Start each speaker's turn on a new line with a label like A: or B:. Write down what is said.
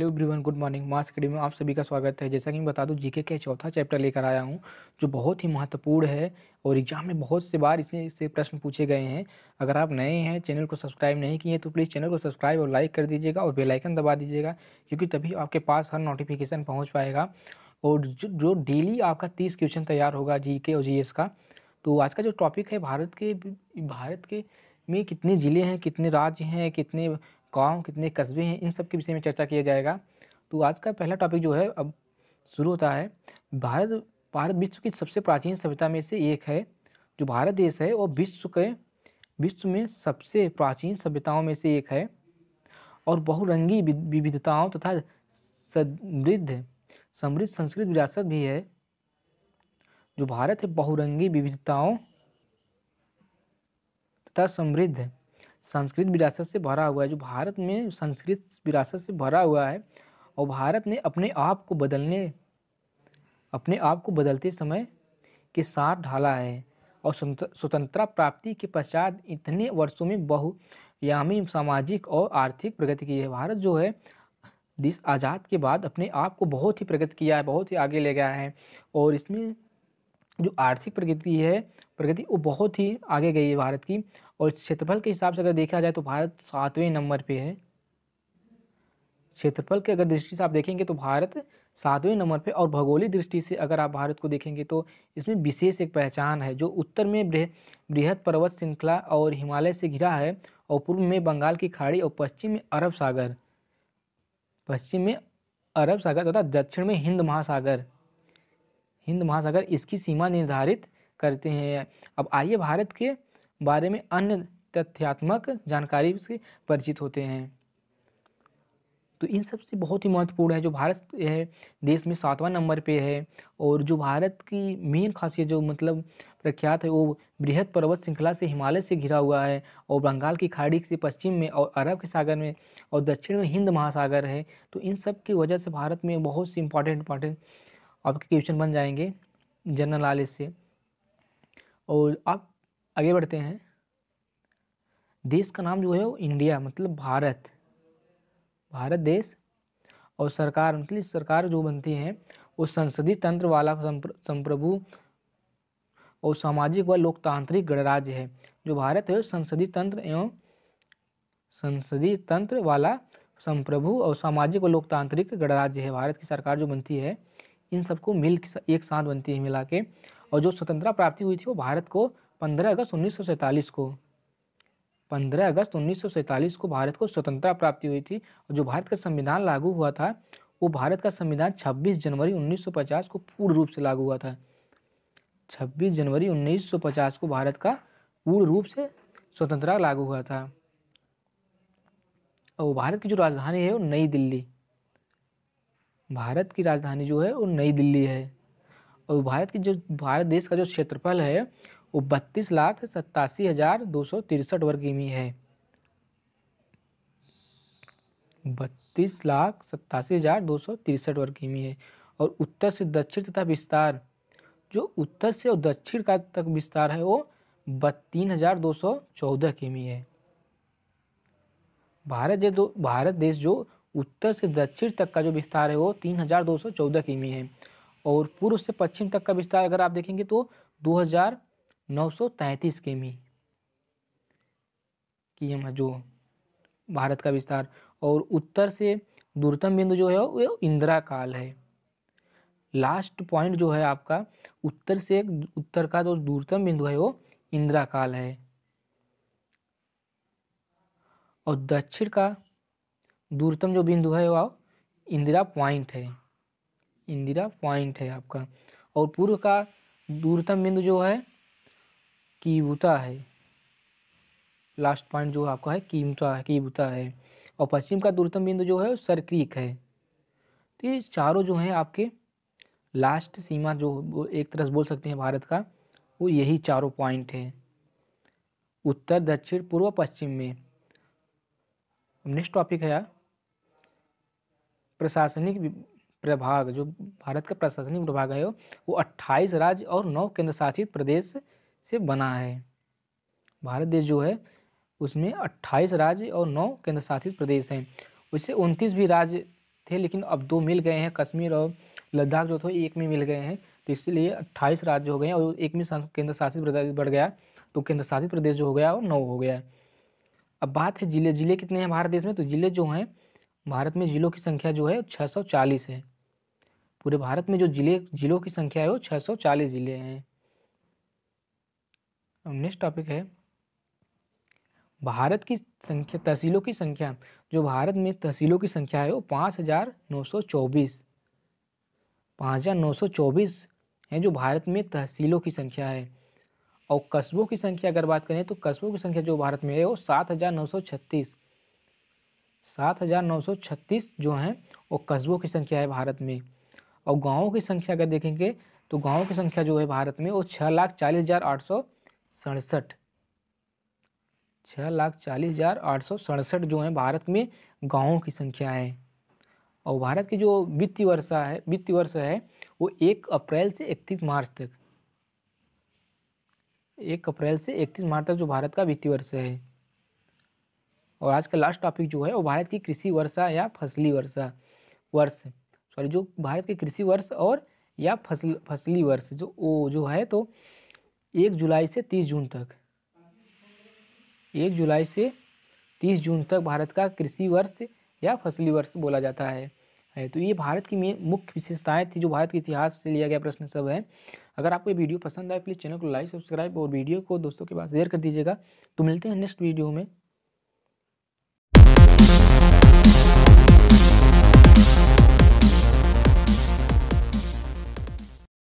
A: hello everyone good morning Mass Academy में आप सभी का स्वागत है जैसा कि मैं बता दूं जीके के चौथा चैप्टर लेकर आया हूं जो बहुत ही महत्वपूर्ण है और एग्जाम में बहुत से बार इसमें इससे प्रश्न पूछे गए हैं अगर आप नए हैं चैनल को सब्सक्राइब नहीं किए तो प्लीज़ चैनल को सब्सक्राइब और लाइक कर दीजिएगा और बेलाइकन दबा दीजिएगा क्योंकि तभी आपके पास हर नोटिफिकेशन पहुँच पाएगा और जो डेली आपका तीस क्वेश्चन तैयार होगा जी और जी का तो आज का जो टॉपिक है भारत के भारत के में कितने ज़िले हैं कितने राज्य हैं कितने गाँव कितने कस्बे हैं इन सब के विषय में चर्चा किया जाएगा तो आज का पहला टॉपिक जो है अब शुरू होता है भारत भारत विश्व की सबसे प्राचीन सभ्यता में से एक है जो भारत देश है वो विश्व के विश्व में सबसे प्राचीन सभ्यताओं में से एक है और बहुरंगी विविधताओं तथा समृद्ध समृद्ध संस्कृत विरासत भी है जो भारत है बहुरंगी विविधताओं तथा समृद्ध संस्कृत विरासत से भरा हुआ है जो भारत में संस्कृत विरासत से भरा हुआ है और भारत ने अपने आप को बदलने अपने आप को बदलते समय के साथ ढाला है और स्वतंत्रता प्राप्ति के पश्चात इतने वर्षों में बहुयामी सामाजिक और आर्थिक प्रगति की है भारत जो है देश आज़ाद के बाद अपने आप को बहुत ही प्रगति किया है बहुत ही आगे ले गया है और इसमें जो आर्थिक प्रगति है प्रगति वो बहुत ही आगे गई है भारत की और क्षेत्रफल के हिसाब से अगर देखा जाए तो भारत सातवें नंबर पे है क्षेत्रफल के अगर दृष्टि से आप देखेंगे तो भारत सातवें नंबर पे और भौगोलिक दृष्टि से अगर आप भारत को देखेंगे तो इसमें विशेष एक पहचान है जो उत्तर में बृहद पर्वत श्रृंखला और हिमालय से घिरा है और पूर्व में बंगाल की खाड़ी और पश्चिम में अरब सागर पश्चिम में अरब सागर तथा दक्षिण में हिंद महासागर हिंद महासागर इसकी सीमा निर्धारित करते हैं अब आइए भारत के बारे में अन्य तथ्यात्मक जानकारी से परिचित होते हैं तो इन सब से बहुत ही महत्वपूर्ण है जो भारत है देश में सातवां नंबर पे है और जो भारत की मेन खासियत जो मतलब प्रख्यात है वो बृहद पर्वत श्रृंखला से हिमालय से घिरा हुआ है और बंगाल की खाड़ी से पश्चिम में और अरब के सागर में और दक्षिण में हिंद महासागर है तो इन सब की वजह से भारत में बहुत सी इंपॉर्टेंट इंपॉर्टेंट आपके क्वेश्चन बन जाएंगे जनरल नॉलेज से और आप आगे बढ़ते हैं देश का नाम जो है वो इंडिया मतलब भारत भारत देश और सरकार मतलब सरकार जो बनती है वो संसदीय तंत्र वाला संप्रभु और सामाजिक व लोकतांत्रिक गणराज्य है जो भारत है वो संसदीय तंत्र एवं संसदीय तंत्र वाला संप्रभु और सामाजिक व लोकतांत्रिक गणराज्य है भारत की सरकार जो बनती है इन सबको मिल एक साथ बनती है मिला के और जो स्वतंत्रता प्राप्ति हुई थी वो भारत को पंद्रह अगस्त उन्नीस को पंद्रह अगस्त उन्नीस को भारत को स्वतंत्रता प्राप्ति हुई थी और जो भारत का संविधान लागू हुआ था वो भारत का संविधान 26 जनवरी 1950 को पूर्ण रूप से लागू हुआ था 26 जनवरी 1950 को भारत का पूर्ण रूप से स्वतंत्रता लागू हुआ था और भारत की जो राजधानी है वो नई दिल्ली भारत की राजधानी जो है वो नई दिल्ली है और भारत की जो भारत देश का जो क्षेत्रफल है वो बत्तीस लाख सत्तासी हज़ार दो सौ तिरसठ वर्ग किमी है बत्तीस लाख सत्तासी हज़ार दो सौ तिरसठ वर्ग किमी है और उत्तर से दक्षिण तथा विस्तार जो उत्तर से और दक्षिण का तक विस्तार है वो बत्तीन हज़ार दो सौ चौदह किमी है भारत जो भारत देश जो उत्तर से दक्षिण तक का जो विस्तार है वो तीन हज़ार दो सौ चौदह किमी है और पूर्व से पश्चिम तक का विस्तार अगर आप देखेंगे तो दो हज़ार नौ सौ तैतीस किमी की हम जो भारत का विस्तार और उत्तर से दूरतम बिंदु जो है वो इंदिरा काल है लास्ट पॉइंट जो है आपका उत्तर से उत्तर का जो दूरतम बिंदु है वो इंदिरा काल है और दक्षिण का दूरतम जो बिंदु है वह इंदिरा पॉइंट है इंदिरा पॉइंट है आपका और पूर्व का दूरतम बिंदु जो है कीबूता है लास्ट पॉइंट जो आपका है कीमता है कीबूता है और पश्चिम का दूरतम बिंदु जो है सर क्रीक है तो ये चारों जो हैं आपके लास्ट सीमा जो एक तरह से बोल सकते हैं भारत का वो यही चारों पॉइंट हैं उत्तर दक्षिण पूर्व पश्चिम में नेक्स्ट टॉपिक है यार प्रशासनिक प्रभाग जो भारत का प्रशासनिक प्रभाग है वो अट्ठाईस राज्य और नौ केंद्र शासित प्रदेश से बना है भारत देश जो है उसमें अट्ठाईस राज्य और नौ केंद्र शासित प्रदेश हैं उससे उनतीस भी राज्य थे लेकिन अब दो मिल गए हैं कश्मीर और लद्दाख जो थे एक में मिल गए हैं तो इसलिए अट्ठाईस राज्य हो गए हैं और एक में केंद्र शासित प्रदेश बढ़ गया तो केंद्र शासित प्रदेश जो हो गया वो नौ हो गया अब बात है जिले जिले कितने हैं भारत देश में तो जिले जो हैं भारत में ज़िलों की संख्या जो है 640 है पूरे भारत में जो जिले ज़िलों की संख्या है वो 640 ज़िले हैं अब नेक्स्ट टॉपिक है भारत की संख्या तहसीलों की संख्या जो भारत में तहसीलों की संख्या है वो पाँच हज़ार नौ सौ चौबीस पाँच हज़ार नौ सौ चौबीस है जो भारत में तहसीलों की संख्या है और कस्बों की संख्या अगर बात करें तो कस्बों की संख्या जो भारत में है वो सात हज़ार नौ सौ छत्तीस सात हज़ार नौ सौ छत्तीस जो हैं वो कस्बों की संख्या है भारत में और गाँवों की संख्या अगर देखेंगे तो गाँवों की संख्या जो है भारत में वो छः लाख चालीस हज़ार आठ सौ सड़सठ छः लाख चालीस हज़ार आठ सौ सड़सठ जो हैं भारत में गाँवों की संख्या है और भारत की जो वित्तीय वर्षा है वित्तीय वर्ष है वो एक अप्रैल से इकतीस मार्च तक एक अप्रैल से इकतीस मार्च तक जो भारत का वित्तीय वर्ष है और आज का लास्ट टॉपिक जो है वो भारत की कृषि वर्षा या फसली वर्षा वर्ष सॉरी जो भारत के कृषि वर्ष और या फसल फसली वर्ष जो वो जो है तो एक जुलाई से तीस जून तक एक जुलाई से तीस जून तक भारत का कृषि वर्ष या फसली वर्ष बोला जाता है है तो ये भारत की मेन मुख्य विशेषताएं थी जो भारत के इतिहास से लिया गया प्रश्न सब है अगर आपको ये वीडियो पसंद आए प्लीज़ चैनल को लाइक सब्सक्राइब और वीडियो को दोस्तों के पास शेयर कर दीजिएगा तो मिलते हैं नेक्स्ट वीडियो में